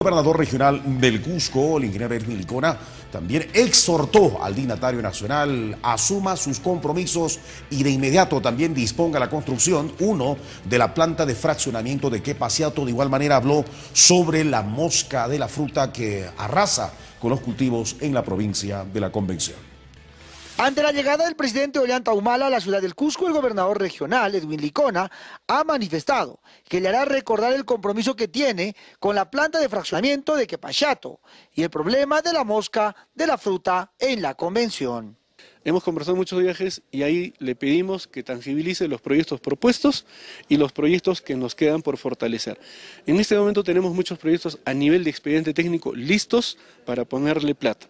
El gobernador regional del Cusco, el ingeniero Edmil también exhortó al dignatario nacional asuma sus compromisos y de inmediato también disponga la construcción, uno, de la planta de fraccionamiento de que Quepaciato. De igual manera habló sobre la mosca de la fruta que arrasa con los cultivos en la provincia de la Convención. Ante la llegada del presidente Ollanta Humala a la ciudad del Cusco, el gobernador regional, Edwin Licona, ha manifestado que le hará recordar el compromiso que tiene con la planta de fraccionamiento de Quepachato y el problema de la mosca de la fruta en la convención. Hemos conversado muchos viajes y ahí le pedimos que tangibilice los proyectos propuestos y los proyectos que nos quedan por fortalecer. En este momento tenemos muchos proyectos a nivel de expediente técnico listos para ponerle plata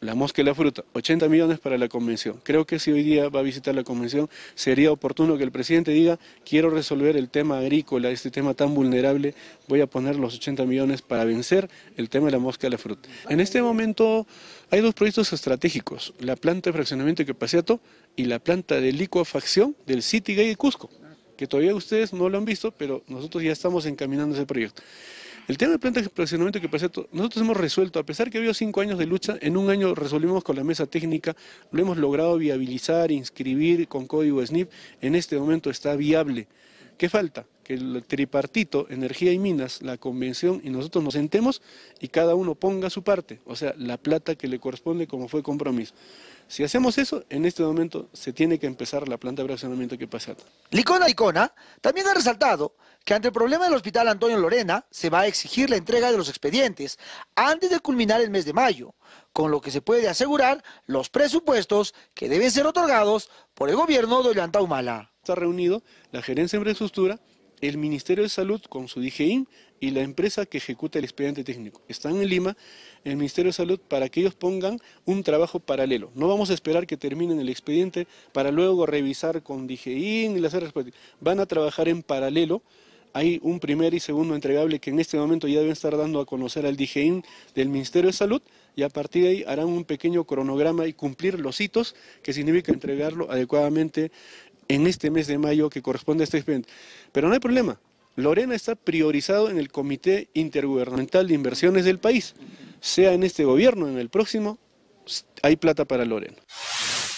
la mosca y la fruta, 80 millones para la convención. Creo que si hoy día va a visitar la convención, sería oportuno que el presidente diga, quiero resolver el tema agrícola, este tema tan vulnerable, voy a poner los 80 millones para vencer el tema de la mosca y la fruta. En este momento hay dos proyectos estratégicos, la planta de fraccionamiento de paseato y la planta de licuafacción del City de Cusco, que todavía ustedes no lo han visto, pero nosotros ya estamos encaminando ese proyecto. El tema de planta de que nosotros hemos resuelto, a pesar que ha habido cinco años de lucha, en un año resolvimos con la mesa técnica, lo hemos logrado viabilizar, inscribir con código SNIP, en este momento está viable. ¿Qué falta? el tripartito, energía y minas, la convención y nosotros nos sentemos y cada uno ponga su parte, o sea, la plata que le corresponde como fue compromiso. Si hacemos eso, en este momento se tiene que empezar la planta de fraccionamiento que pasa. Licona Icona también ha resaltado que ante el problema del hospital Antonio Lorena se va a exigir la entrega de los expedientes antes de culminar el mes de mayo, con lo que se puede asegurar los presupuestos que deben ser otorgados por el gobierno de Ollanta Humala. Está reunido la gerencia de infraestructura el Ministerio de Salud con su DGIN y la empresa que ejecuta el expediente técnico. Están en Lima, el Ministerio de Salud, para que ellos pongan un trabajo paralelo. No vamos a esperar que terminen el expediente para luego revisar con DGIN y las respuestas. Van a trabajar en paralelo. Hay un primer y segundo entregable que en este momento ya deben estar dando a conocer al DGIN del Ministerio de Salud y a partir de ahí harán un pequeño cronograma y cumplir los hitos que significa entregarlo adecuadamente en este mes de mayo que corresponde a este expediente. Pero no hay problema. Lorena está priorizado en el Comité Intergubernamental de Inversiones del país. Sea en este gobierno, en el próximo, hay plata para Lorena.